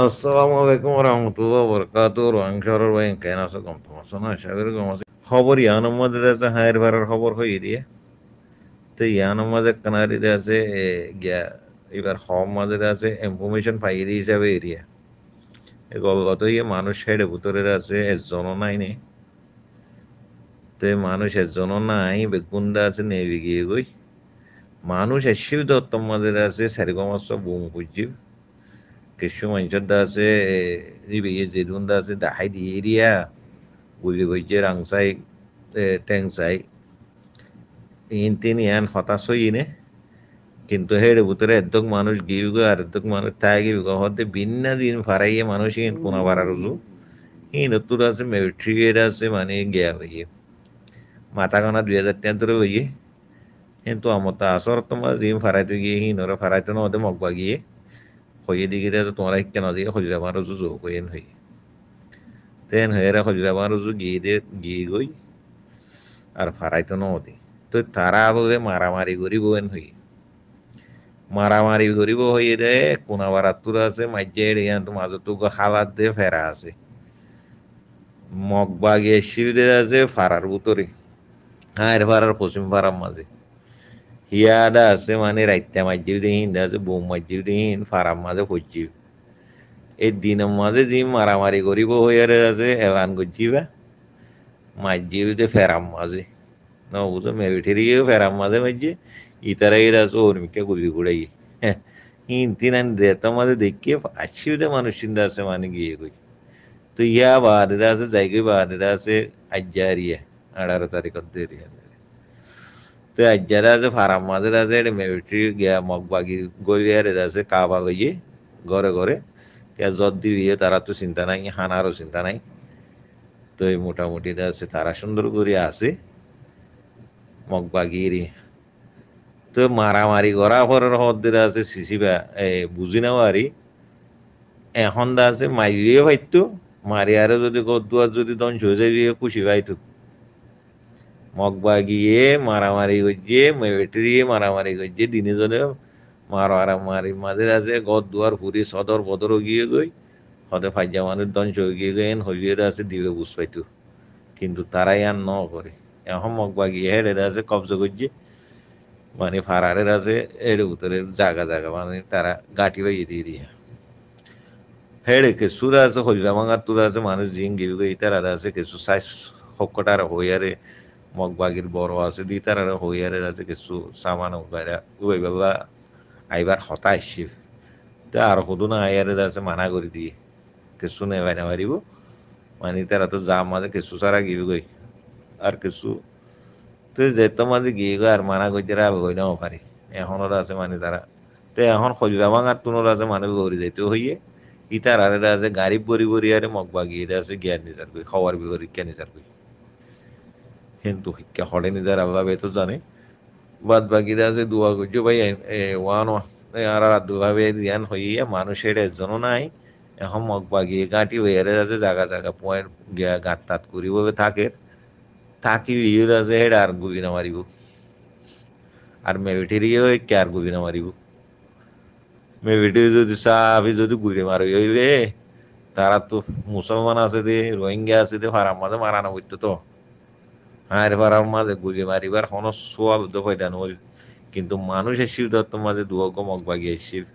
আসসালামু আলাইকুম রহমতুল্লাহ বরকাত রহিংসার ভাই কেন আছো কম তোমার শোনা আশা কম আছে খবর ইয়ানোর মধ্যে আছে হায়ের ভাড়ার খবর হয়ে দিয়ে তো আছে গিয়া এবার হম মাঝে আছে ইনফরমেশন পাইরি হিসাবে এরিয়া ইয়ে মানুষ সাইডে ভুতরে আছে একজনও নাই নে তো মানুষ একজনও নাই বেগুন্দা আছে নেই গিয়ে গই মানুষ এসে দত্তম মাঝে আছে সেরকম বুম খুঁজছি কিছু মানুষের আছে রিবেয়ে জেরুন আছে দাহাই দিয়ে এরিয়া গুলি হয়েছে রাংসাই ট্যাংসাই ইন তিনি আন হতাশ হইনে কিন্তু হের ভিতরে এদক মানুষ গিউগ আর এদ্দক মানুষ থাই গিউগ হতে ভিন্ন দিন ফারাইয়ে মানুষ ইন কোনা ভাড়া রুজু ইন উত্তর আছে মিলিটারির আছে মানে গিয়া হইয়ে মাথা কানা দুই হাজার টেন ধরে হইয়ে কিন্তু আমার আসর তোমার দিন ফারাইতে গিয়ে হিনরে ফারাইতে না ওদের মগবা গিয়ে হয়ে দিকে তো তোমার একটা নাজিয়ে হজুর আমার রজু জো কইন হই তেন হয়েরা হজুর আমার রজু গিয়ে দে গিয়ে গই আর ফারাইতো ন দি তো তারা বলে মারামারি করিব এন হই মারামারি করিব হইয়ে দে কোনাবার আত্মুর আছে মাইজে এড়িয়ান তো মাজতো খালাত দে ফেরা আছে মগ বাগিয়ে শিবিরের আছে ফারার বুতরে হায়ের ফারার পশ্চিম ফারার মাঝে Riada semane raita majir dihin, dase bom majir dihin, faram ए दिन माजे जी मारामारी करी को होया रे ऐसे एवान को जीवा माजी फेराम माजे ना वो तो मैं बैठी रही है फेराम माजे मज्जे ये इन तीन अन देता माजे देख अच्छी मनुष्य तो यह बाहर जाएगी बाहर रही है अठारह तारीख दे रही है ते আছে फारामाजर आसा हेडे মগ বাগি গলি गोलियार আছে কাবা গিয়ে ঘরে ঘরে কে জদ্দি দিয়ে তারা তো চিন্তা নাই হানারও চিন্তা নাই তো এই মোটামুটি আছে তারা সুন্দর করে আছে মগবাগিরি তো মারামারি করা করার হদ্দের আছে সিসিবা এই বুঝি নাও আর এখন দা আছে মারিয়ে ভাইতো মারি আরে যদি গদ্দুয়ার যদি দঞ্চ হয়ে যাই খুশি ভাইতো মগবা গিয়ে মারামারি করছে মেটরি মারামারি করছে জনে মারামারি মাঝে আছে গদ দুয়ার ফুরি সদর বদরও গিয়ে গই হতে ফাইজা মানুষ দঞ্চ গিয়ে গেন হইয়ের আছে দিবে পাইতো কিন্তু তারাই আর ন করে এখন মগবা গিয়ে হেড়ে আছে কবজ করছে মানে ফারারের আছে এর উত্তরে জাগা জাগা মানে তারা গাঁটি বাইয়ে দিয়ে দিয়ে হেড়ে কেসুর আছে হইজা ভাঙার তুর আছে মানুষ গিয়ে গই তারা আছে কেসু সাইজ হকটার হইয়ারে মগবাগির বড় আছে দি তার হইয়ারে আছে কিছু সামান উগাইরা বাবা আইবার হতা শিফ তা আর হুদু না আইয়ারে আছে মানা করে দিয়ে কিছু নেই বাইনা পারিব মানে তারা তো যা মাঝে কিছু সারা গিয়ে গই আর কিছু তো যেতে মাঝে গিয়ে গই আর মানা করতে তারা গই নাও পারি এখন ওরা আছে মানে তারা তো এখন খোঁজা ভাঙার তোর আছে মানে গড়ি যাইতে হইয়ে ইতার আরে আছে গাড়ি বরি বরি আরে মগ বাগিয়ে আছে জ্ঞান নিজার গই খাওয়ার বিপরীত জ্ঞান নিজার গই কিন্তু শিক্ষা হলে নিজের আল্লাহ বেতো জানে বাদ বাকি আছে দুয়া করছো ভাই ওয়ান আর দুভাবে রিয়ান হইয়া মানুষের এজনও নাই এখন মগ বাগি গাঁটি হইয়ারে আছে জায়গা জায়গা পয়েন্ট গিয়া গাঁত তাঁত করিব থাকে থাকি ইয়ে আছে হেড আর গুলি না মারিব আর মেভিটির ইয়ে কে আর গুলি না মারিব মেভিটি যদি সাফি যদি গুলি মারি হইলে তারা তো মুসলমান আছে দে রোহিঙ্গা আছে দে ফারাম মাঝে মারানো করতো তো আর পারার মাঝে গুলি মারিবার হন সোয়া দফাইটা নইল কিন্তু মানুষ এসিও দত্ত মাঝে দু গমক বাগি এসিল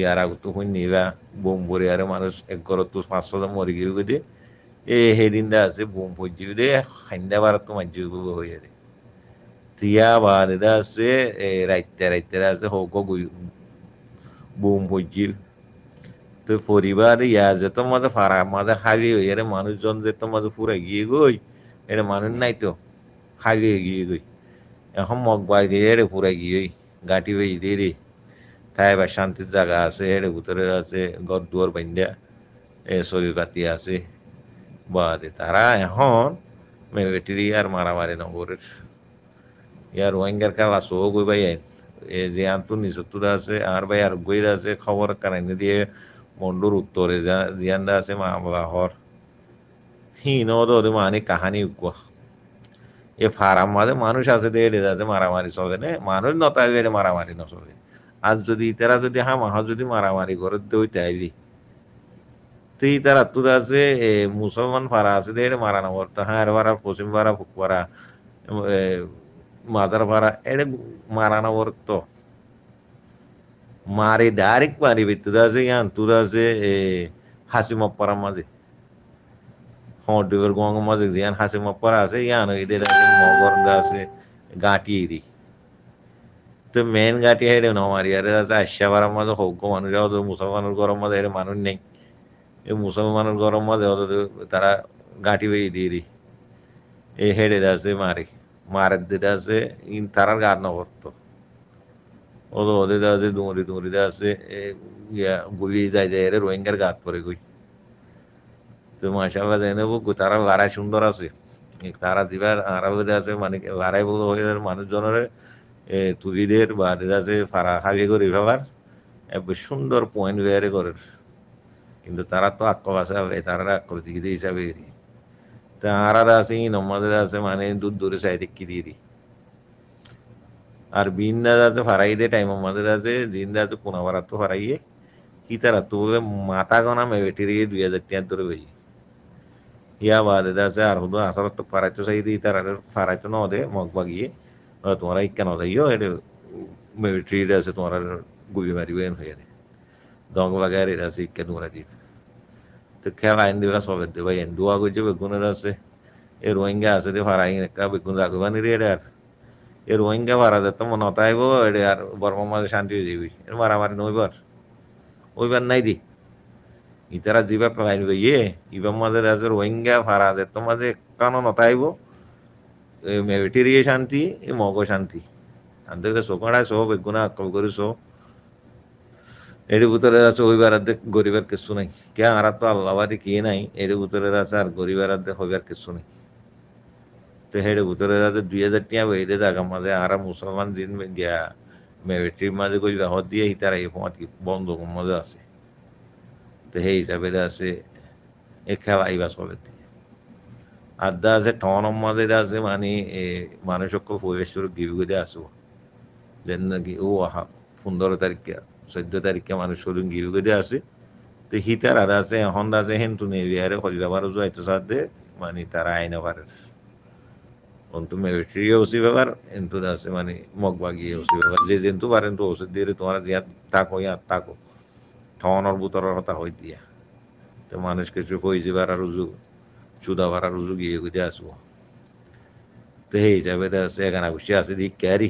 ইয়ার আগত হইন নিবা বোম ভরে আর মানুষ এক ঘর তো পাঁচ ছজন মরি গিয়ে গদি এ হেদিন দা আছে বোম ফজি দে হাইন্দা বার তো মাঝে হয়ে রে তিয়া বার দা আছে এ রাইতে রাইতে আছে হোক বোম ফজিল তোর পরিবার ইয়া যে তো মাঝে ফারা মাঝে খালি হই আরে মানুষজন যে তো মাঝে পুরা গিয়ে গই এর মানুষ নাই তো খালি গিয়ে গই এখন মগবার গিয়ে রে পুরা গিয়ে গাঁটি বেই দে রে তাই এবার শান্তির জায়গা আছে এর ভিতরে আছে ঘর দুয়ার বাইন্দা এ সবি পাতি আছে বাদে তারা এখন মেবেটিরি আর মারামারি নগরের ইয়ার ওয়াঙ্গার কাল আসো গই ভাই এ যে আন্তনিসত্তর আছে আর ভাই আর গইরা আছে খবর কারণে দিয়ে মন্ডুর উত্তরে জিয়ান্দা আছে মাহর বাহর হিনদরে মানে কাহানি কুয়া এ ফারাম মাঝে মানুষ আছে দেড়ে যাতে মারামারি চলে না মানুষ নতাই গেলে মারামারি নচলে আজ যদি ইতারা যদি হা মাহ যদি মারামারি করে দই তাইলি তুই ইতার আত্মুত আছে মুসলমান ফারা আছে দেড়ে মারানো করতো হ্যাঁ ভাড়া পশ্চিম ভাড়া ফুক ভাড়া মাদার ভাড়া এড়ে মারানো করতো મારી ডাইরেক্ট મારી તુરા છે યા તુરા છે হাসি মপ্পারার মাঝে হ্যাঁ ডুবের গঙ্গ মাঝে যে হাসি মপ্পারা আছে ইয়ান এদের আছে মগর আছে গাঁটি এরি তো মেন গাঁটি হেরে মারি আরে আছে আশাবারার মাঝে হোক মানুষ হতো মুসলমানের গরম মাঝে হেরে মানুষ নেই এই মুসলমানের গরম মাঝে হতো তারা গাঁটি বেয়ে দিয়ে রি এই হেডের আছে মারে মারের দিটা আছে তারার গাত না করতো ওদের আছে ডুমরি ডুমরিতে আছে গুলি যাই যাই রে রোহিঙ্গার গাত পরে গই তো মাসাল্লাহ জানি নেব তারা ভাড়ায় সুন্দর আছে তারা দিবার আরাবদে আছে মানে ভাড়াই বলতে হয়ে মানুষজনের তুলিদের বা আছে ফাড়া খালি করে ফেলার সুন্দর পয়েন্ট বেয়ারে করে কিন্তু তারা তো আক্ক আছে হবে তারা আকৃতি হিসাবে তা আরাদা আছে নমাদের আছে মানে দূর দূরে সাইডে কি দিই আর ফারাই দে টাইম আমাদের আছে জিন্দাতে কোনাবারাত ফারাইয়ে কি তারা তো মাথা গনা মেবেটি রে দুই হাজার টিয়ার ধরে বেজি ইয়া বাদে আছে আর হুদু আসার তো ফারাইতো চাই দিই তার ফারাইতো ন দে মগ বাগিয়ে তোমার ইক্কা ন যাইও এটা মেবেটি আছে তোমার গুবি মারিবে হয়ে দে দং বাগার এর আছে ইক্কা তোমরা দিব তো খেলা আইন দিবা সবের দেবা এন দুয়া করছে বেগুনের আছে এ রোহিঙ্গা আছে দে ফারাই একটা বেগুন রাখবানি রে এটা আর এ রোহিঙ্গা মারা যেত মনে হতা আইব এটা আর বর্মা মাঝে শান্তি হয়ে যাবি মারামারি নইবার ওইবার নাই দি ইতারা যিবা পাইন ইয়ে ইবার মাঝে আছে রোহিঙ্গা ভাড়া যেত মাঝে কেন নতা আইব ইয়ে শান্তি এ মগ শান্তি আন্তর্গত সোকাড়ায় সব গুণা আক্রম করি সব এটি ভিতরে আছে হইবার অর্ধেক গরিবের কিছু নাই কে আর তো আল্লাহবাদী কে নাই এটি ভিতরে আছে আর গরিবের অর্ধেক হইবার কিছু নাই હેડ ઉતરે તો দুই હજાર টিয়া વહી દેતા ગમે હારા મુસલમાન જીન ગયા મેટ્રીમાં যে কইবা হত দিয়ে তারা এই পথ বন্ধ মজা আছে তো সেই হিসাবে আছে এ খাওয়া আইবা সবে আর দা আছে ঠন মাঝে আছে মানে মানুষকে পরিবেশের গিবি করে আসবো যেন নাকি ও আহা পনেরো তারিখে চোদ্দ তারিখে মানুষ শরীর গিবি করে আছে তো সি আর আছে এখন আছে হেন তুমি বিহারে হরিদাবারও যাইতে সাথে মানে তারা আইনে পারে তুমি টিও উচি ব্যবহার এন্তু আছে মানে মগ বাগিয়ে উচি ব্যবহার যে যেন্তু পারেন তো ওষুধ দিয়ে তোমার ইয়াত থাকো ইয়াত থাকো ঠনর বুতরের কথা হই দিয়া তো মানুষ কিছু কই যাবার আর রুজু চুদা ভাড়া রুজু গিয়ে গিয়ে আসবো তো সেই হিসাবে এখানে গুছি আছে শিক্ষারি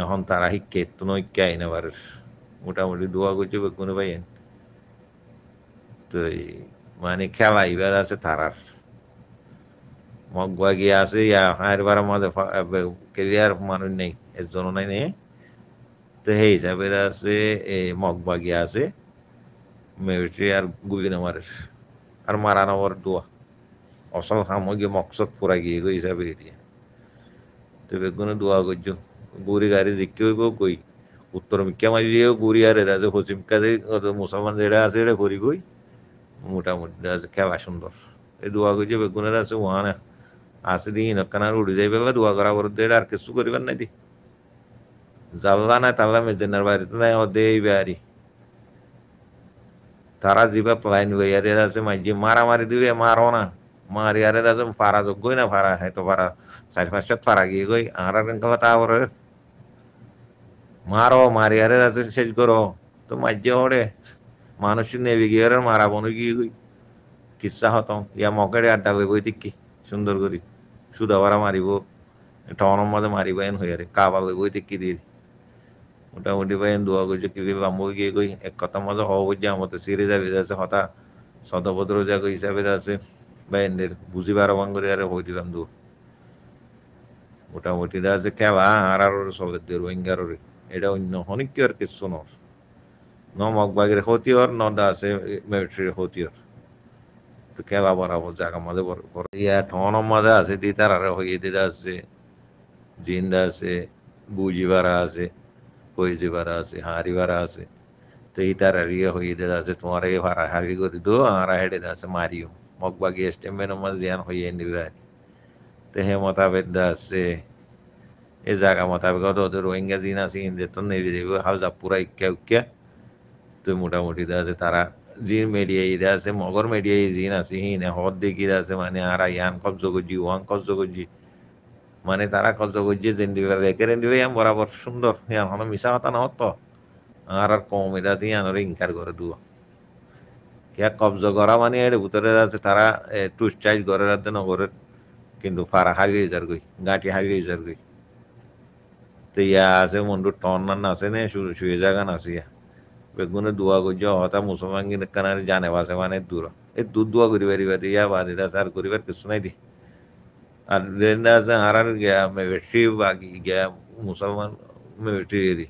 এখন তারা শিক্ষা তো নয় শিক্ষা আইনে পারের মোটামুটি দোয়া করছে কোনো পাইয়েন তো মানে খেলা ইবার আছে তারার మొగ్గువాగి ఆసి হাইরবার আমাদের কেরিয়ার মানুষ নেই এর জন্য নাই নেই তো সেই হিসাবে আছে এই মগবাগি আছে মেয়েটি আর গুবিন আমার আর মারা নগর দোয়া অসল সামগ্রী মকসদ পুরা গিয়ে গই হিসাবে এরিয়া তো বেগুনে দোয়া করছ গুড়ি গাড়ি জিকি হইব গই উত্তর মিক্কা মারি দিয়েও গুড়ি আর এটা আছে পশ্চিম যে মুসলমান যেটা আছে এটা করি গই মোটামুটি আছে খেলা সুন্দর এই দোয়া করছে বেগুনের আছে ওহানা asidi ina kana rudi zai तारा जीबा मारा मारी दिवे मारो ना फारा जो कोई ना फारा है तो फारा फारा की कोई आरा रंग का मारो करो तो मानुष ने भी मारा बोनु की कोई किस्सा होता हूँ या मौके अड्डा हुए कोई दिक्की सुंदर गुरी সুদাবারা মারিব টনের মাঝে মারিব এন হইয়ারে কাবা গই কি দিয়ে মোটামুটি ভাই দোয়া করছে কি বাম্বু গিয়ে কই এক কথা মজা হওয়া বুঝছে আমাদের সিরে যাবে যাচ্ছে হতা সদভদ্র যা কই হিসাবে আছে ভাই এদের বুঝি বারো বারবান করে আরে হই দিলাম দু মোটামুটি আছে কেবা আর আর সবের দিয়ে রোহিঙ্গার এটা অন্য অনেক কি আর কিছু নর নমক বাগের হতিয়র নদা আছে মেট্রির হতিয়র কেবা বরাবর জাগা মাঝে ইয়া ঠন মাঝে আছে দি তারারে হইয়ে দিতে আছে জিন্দা আছে বুঝি বারা আছে কইজি বারা আছে হাঁড়ি বারা আছে তো এই তারার ইয়ে হইয়ে দিতে আছে তোমার এই ভাড়া হারি করে দো আরা হেঁটে আছে মারিও মগ বাগি স্টেমের মাঝে ধ্যান হইয়ে নিবে আর তো হে মোতাবেক আছে এ জায়গা মোতাবেক অত ওদের রোহিঙ্গা জিন আছে ইন্দ্রের তো নেবে দেবে হাউজা পুরা ইক্কা উক্কা তো মোটামুটি আছে তারা জিন মেডিয়া ইদা আছে মগর মেডিয়া জিন আছে হিনে হদ দেখি আছে মানে আর ইয়ান কবজ করছি ওয়ান কবজ করছি মানে তারা কবজ করছে যেন দিবে একের দিবে ইয়ান বরাবর সুন্দর ইয়ান হলো মিশা হতা না হতো আর আর কম এটা আছে ইয়ান ইনকার করে দুয়া কিয়া কবজ করা মানে এর ভিতরে আছে তারা টুস চাইজ করে রাখতে নগরের কিন্তু ফারা হারিয়ে যার গই গাঁটি হারিয়ে যার গই তো ইয়া আছে মন্ডুর টন না আছে না শুয়ে জাগান আছে ইয়া বেগুনে দোয়া করছে হতা মুসলমান কানার জানে বাসে মানে দূর এই দূর দোয়া করি পারি পারি ইয়া বাদে আর করিবার কিছু নাই দি আর লেনদা আছে হারার গিয়া মেবেশি বাকি গিয়া মুসলমান মেবেটি এরি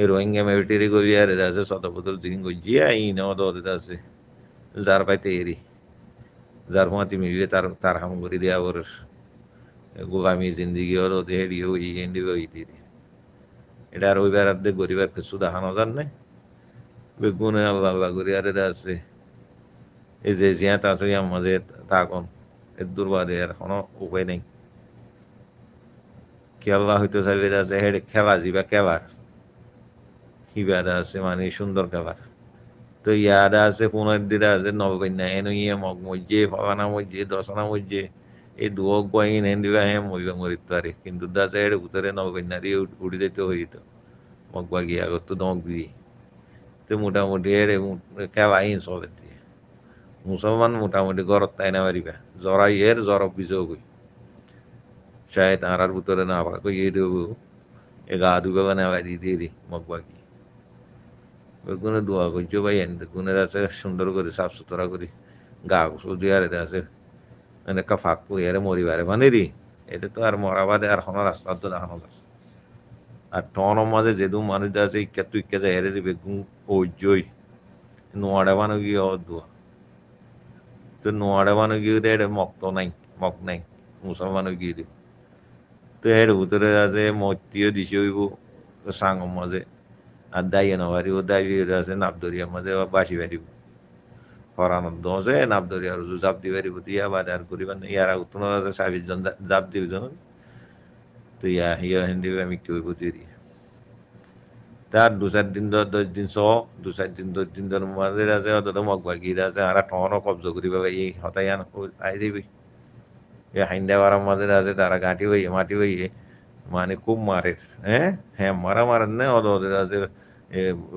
এই রোহিঙ্গা মেবেটিরি করি আর এরা আছে শতপতর দিন করছি আই নেওয়া তো ওদের আছে যার পাইতে এরি যার মাতি মিলিয়ে তার তার হাম করি দেওয়া ওর গোগামি জিন্দিগি ওর ওদের হেরিয়ে ওই হেন্ডি ওই দিয়ে এটা আর ওইবার আর দিয়ে গরিবার কিছু দেখানো যান নাই বেগুনে আল্লাহ আল্লাহ করি আর এটা আছে এই যে জিয়া তা আছে মাঝে তা এর দুর্বাদে আর কোনো উপায় নেই খেলা হইতে চাইলে আছে হেড খেলা জিবা কেবার হিবাদা আছে মানে সুন্দর কেবার তো ইয়াদা আছে পুনর্দিদা আছে নবকন্যা এন ইয়ে মগ মজ্জে ফাগানা মজ্জে দশনা মজ্জে এই দুয়ক গোয়াইন হেন দিবা হে মরিব মরিত পারে কিন্তু দা চাইড উতরে নবকন্যা দিয়ে উড়ে যেতে হইত মগ বাগি আগত তো দমক দিয়ে তো মোটামুটি এড়ে কেবাইন সবের দিয়ে মুসলমান মোটামুটি ঘরত তাই না পারিবা জরাই এর জরব বিজয় কই চাই তাঁরার ভিতরে না ভাগ কই দেব এ গা ধুবে না ভাই দিয়ে দিয়ে মগ বাগি কোনো দোয়া করছো ভাই এনে কোনো আছে সুন্দর করে সাফ সুতরা করে গা সৌদি আরে আছে এনেকুৱা ফাঁক পৰিয়াৰে মৰিবাৰে বানেৰি এইটোতো আৰু মৰাবাদে আৰু হনৰ ৰাস্তাটো দেখানো আৰু টনৰ মাজে মাঝে মানুহ মানুষ আছে ইক্কা তু যে হেৰে যে বেগুং গু নোৱাৰে মানুহ কি অ অদুয়া তো নোয়াড়া বানো গিয়ে দে এটা মক্ত নাই মক নাই মুসলমানও কি দিব তো এর ভিতরে আছে মূর্তিও দিছে চাঙৰ মাজে আৰু আর দাইয়ে নবারিব দাই আছে নাপ ধরিয়া মাজে বাচি পাৰিব फरान दोजे नाब दरी आरो जो जाब दिवेरी बुदिया बाद आर कुरिबन यार उतनो जे साबि जन जाब दिव जन तो या यो हिंदी में मिक्यो बुदिरी तार दुसा दिन दो दस दिन सो दुसा दिन दो दिन दो मादे जासे ओ तो मग बगी जासे आरा ठोनो कब्जो कुरिबा भाई हतयान ये हिंदे वारा मादे जासे तारा गाटी भई माटी खूब मारे हैं मारा मारन ने ओ दो जासे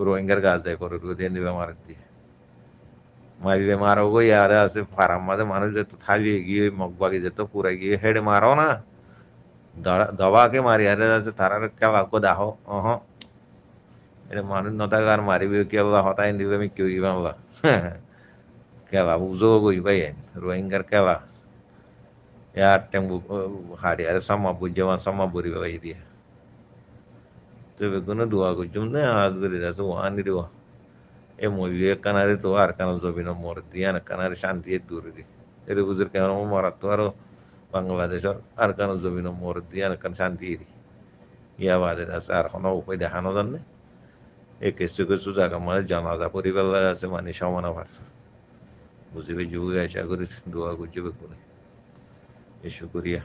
रोइंगर गाजे मारे ले मारोगे यार फार्म में तो मानो जब तो थाली गिये मगवा के जब तो पूरा गिये हेड मारो ना दवा के मारे यार ऐसे थारा क्या वाक को दाहो अह मेरे मानो नोटा कर भी क्या वाह होता है इन क्यों ही बाबा क्या वाह उजो को भाई है रोहिंगर क्या वाह यार टेंगु हार्ड यार सम्मा बुज्जवान सम्मा बुरी भाई दिया तो वे दुआ कुछ जुम्ने आज गरी जैसे वो आने e moglie canale to ar canal zobino mortiana canale shanti durri ele buzur ke mo maratuaro Bangladesh আর কান জমিন মোর দিয়ান কান শান্তি ইয়া বাদে আছে আর কোনো উপায় দেখানো জানে এই কিছু কিছু জায়গা মানে জানাজা পরিবার আছে মানে সমান আবার বুঝিবে যুগে আশা করি দোয়া করছি বেকুনি এ শুক্রিয়া